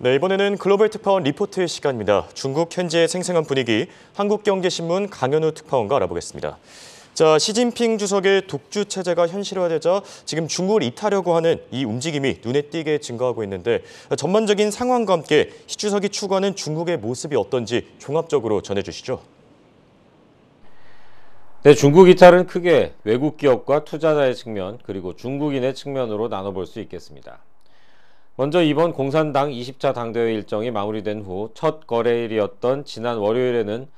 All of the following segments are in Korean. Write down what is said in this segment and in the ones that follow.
네, 이번에는 글로벌 특파원 리포트 의 시간입니다. 중국 현지의 생생한 분위기, 한국경제신문 강현우 특파원과 알아보겠습니다. 자, 시진핑 주석의 독주 체제가 현실화되자 지금 중국을 이탈려고 하는 이 움직임이 눈에 띄게 증가하고 있는데 전반적인 상황과 함께 시 주석이 추구하는 중국의 모습이 어떤지 종합적으로 전해주시죠. 네, 중국 이탈은 크게 외국 기업과 투자자의 측면 그리고 중국인의 측면으로 나눠볼 수 있겠습니다. 먼저 이번 공산당 20차 당대회 일정이 마무리된 후 첫 거래일이었던 지난 월요일에는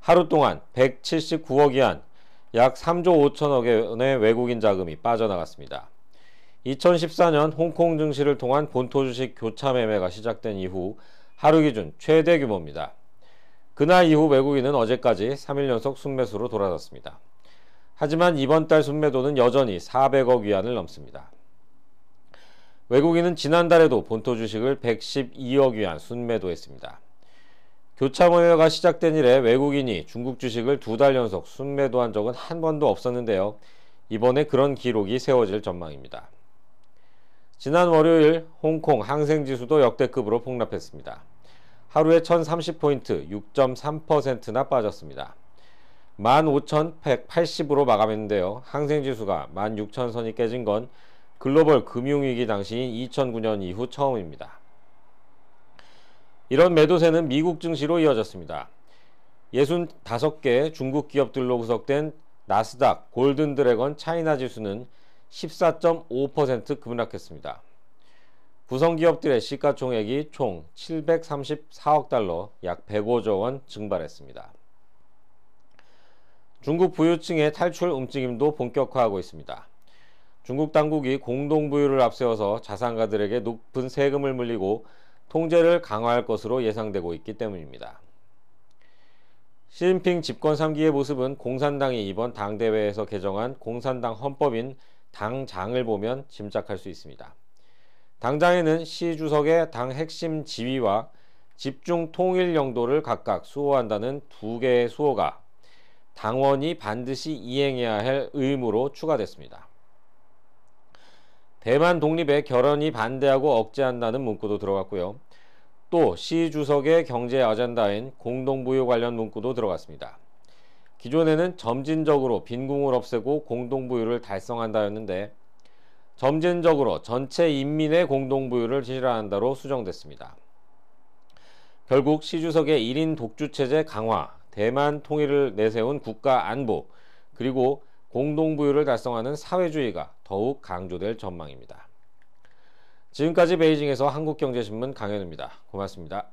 하루 동안 179억 위안 약 3조 5천억 원의 외국인 자금이 빠져나갔습니다. 2014년 홍콩 증시를 통한 본토 주식 교차 매매가 시작된 이후 하루 기준 최대 규모입니다. 그날 이후 외국인은 어제까지 3일 연속 순매수로 돌아섰습니다. 하지만 이번 달 순매도는 여전히 400억 위안을 넘습니다. 외국인은 지난달에도 본토 주식을 112억 위안 순매도했습니다. 교차무역가 시작된 이래 외국인이 중국 주식을 두 달 연속 순매도한 적은 한 번도 없었는데요. 이번에 그런 기록이 세워질 전망입니다. 지난 월요일 홍콩 항생지수도 역대급으로 폭락했습니다. 하루에 1030포인트 6.3%나 빠졌습니다. 15,180으로 마감했는데요. 항생지수가 16,000선이 깨진 건 글로벌 금융위기 당시인 2009년 이후 처음입니다. 이런 매도세는 미국 증시로 이어졌습니다. 65개 중국 기업들로 구성된 나스닥 골든드래건 차이나 지수는 14.5% 급락했습니다. 구성 기업들의 시가총액이 총 734억 달러 약 105조 원 증발했습니다. 중국 부유층의 탈출 움직임도 본격화하고 있습니다. 중국 당국이 공동부유를 앞세워서 자산가들에게 높은 세금을 물리고 통제를 강화할 것으로 예상되고 있기 때문입니다. 시진핑 집권 3기의 모습은 공산당이 이번 당대회에서 개정한 공산당 헌법인 당장을 보면 짐작할 수 있습니다. 당장에는 시 주석의 당 핵심 지위와 집중 통일 영도를 각각 수호한다는 두 개의 수호가 당원이 반드시 이행해야 할 의무로 추가됐습니다. 대만 독립에 결연히 반대하고 억제한다는 문구도 들어갔고요. 또 시 주석의 경제 아젠다인 공동부유 관련 문구도 들어갔습니다. 기존에는 점진적으로 빈궁을 없애고 공동부유를 달성한다였는데 점진적으로 전체 인민의 공동부유를 실현한다로 수정됐습니다. 결국 시 주석의 1인 독주체제 강화, 대만 통일을 내세운 국가 안보, 그리고 공동부유를 달성하는 사회주의가 더욱 강조될 전망입니다. 지금까지 베이징에서 한국경제신문 강현우입니다. 고맙습니다.